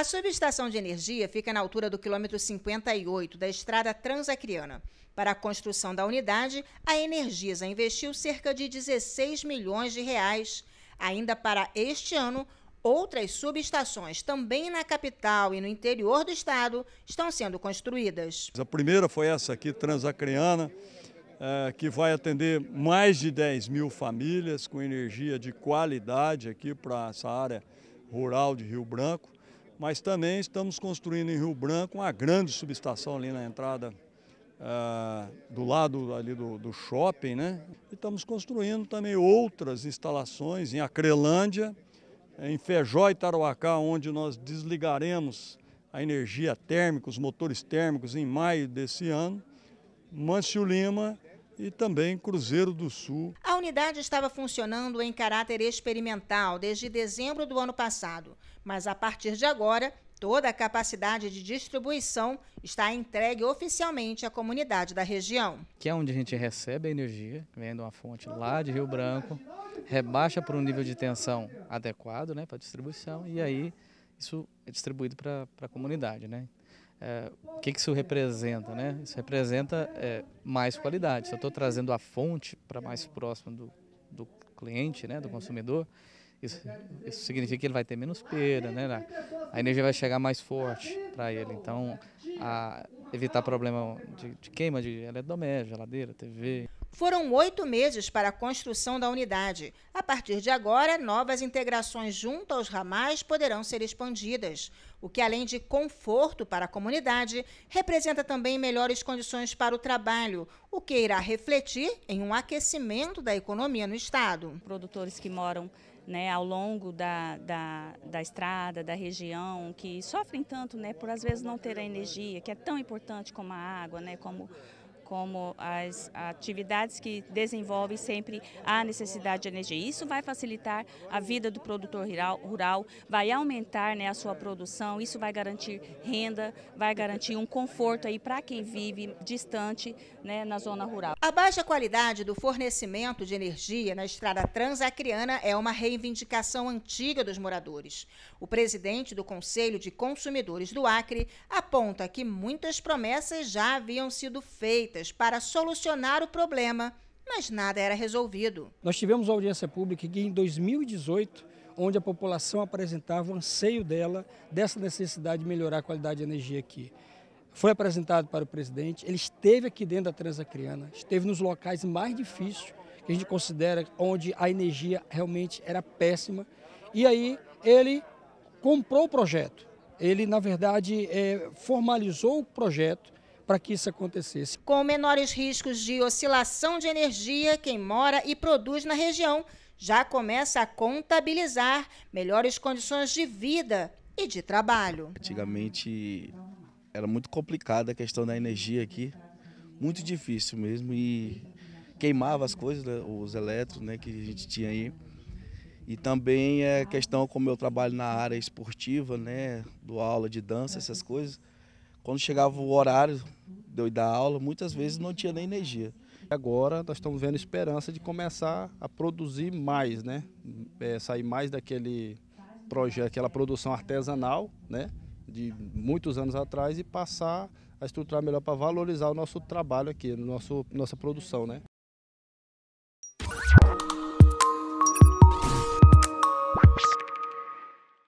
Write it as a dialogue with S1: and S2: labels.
S1: A subestação de energia fica na altura do quilômetro 58 da estrada transacriana. Para a construção da unidade, a Energisa investiu cerca de 16 milhões de reais. Ainda para este ano, outras subestações, também na capital e no interior do estado, estão sendo construídas.
S2: A primeira foi essa aqui, transacriana, é, que vai atender mais de 10 mil famílias com energia de qualidade aqui para essa área rural de Rio Branco mas também estamos construindo em Rio Branco uma grande subestação ali na entrada ah, do lado ali do, do, shopping, né? E estamos construindo também outras instalações em Acrelândia, em Feijó e Tarouacá, onde nós desligaremos a energia térmica, os motores térmicos em maio desse ano, Mâncio Lima e também Cruzeiro do Sul
S1: unidade estava funcionando em caráter experimental desde dezembro do ano passado, mas a partir de agora, toda a capacidade de distribuição está entregue oficialmente à comunidade da região.
S3: Que é onde a gente recebe a energia, vem de uma fonte lá de Rio Branco, rebaixa para um nível de tensão adequado né, para a distribuição e aí isso é distribuído para a comunidade. Né? é, o que, que isso representa? Né? Isso representa é, mais qualidade. Se eu estou trazendo a fonte para mais próximo do, do cliente, né, do consumidor, isso, isso, significa que ele vai ter menos perda, né? A energia vai chegar mais forte para ele. Então, evitar problema de, de queima de eletrodoméstico, geladeira, TV.
S1: Foram oito meses para a construção da unidade. A partir de agora, novas integrações junto aos ramais poderão ser expandidas, o que, além de conforto para a comunidade, representa também melhores condições
S4: para o trabalho, o que irá refletir em um aquecimento da economia no estado. Produtores que moram né, ao longo da, da, da, estrada, da região, que sofrem tanto né, por às vezes não ter a energia, que é tão importante como a água, né, como como as atividades que desenvolvem sempre a necessidade de energia. Isso vai facilitar a vida do produtor rural, vai aumentar né, a sua produção, isso vai garantir renda, vai garantir um conforto aí para quem vive distante né, na zona rural. A baixa qualidade do fornecimento de energia na estrada
S1: transacriana é uma reivindicação antiga dos moradores. O presidente do Conselho de Consumidores do Acre aponta que muitas promessas já haviam sido feitas para solucionar o problema, mas nada era resolvido.
S5: Nós tivemos audiência pública em 2018 onde a população apresentava o anseio dela dessa necessidade de melhorar a qualidade de energia aqui. Foi apresentado para o presidente, ele esteve aqui dentro da Transacriana, esteve nos locais mais difíceis, que a gente considera onde a energia realmente era péssima, e aí ele comprou o projeto. Ele, na verdade, eh, formalizou o projeto, para que isso acontecesse.
S1: Com menores riscos de oscilação de energia, quem mora e produz na região já começa a contabilizar melhores condições de vida e de trabalho.
S3: Antigamente era muito complicada a questão da energia aqui, muito difícil mesmo e queimava as coisas, né, os elétrons né, que a gente tinha aí. E também é questão como eu trabalho na área esportiva, né, do aula de dança, essas coisas. Quando chegava o horário de eu dar aula, muitas vezes não tinha nem energia. Agora nós estamos vendo esperança de começar a produzir
S5: mais, né? É, sair mais daquele projeto, aquela produção artesanal, né? De muitos anos atrás e passar a estruturar melhor para valorizar o nosso trabalho aqui, nosso, nossa produção, né?